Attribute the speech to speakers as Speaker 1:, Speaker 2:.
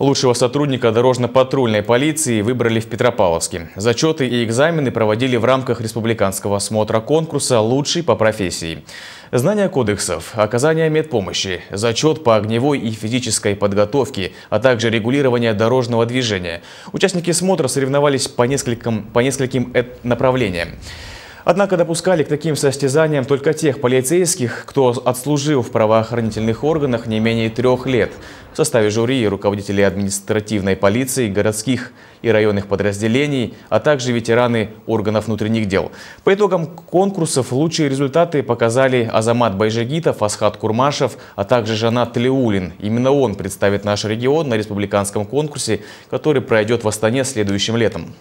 Speaker 1: Лучшего сотрудника дорожно-патрульной полиции выбрали в Петропавловске. Зачеты и экзамены проводили в рамках республиканского смотра конкурса «Лучший по профессии». Знание кодексов, оказание медпомощи, зачет по огневой и физической подготовке, а также регулирование дорожного движения. Участники смотра соревновались по нескольким, по нескольким направлениям. Однако допускали к таким состязаниям только тех полицейских, кто отслужил в правоохранительных органах не менее трех лет. В составе жюри руководители административной полиции, городских и районных подразделений, а также ветераны органов внутренних дел. По итогам конкурсов лучшие результаты показали Азамат Байжагитов, Асхат Курмашев, а также Жанат Тлеулин. Именно он представит наш регион на республиканском конкурсе, который пройдет в Астане следующим летом.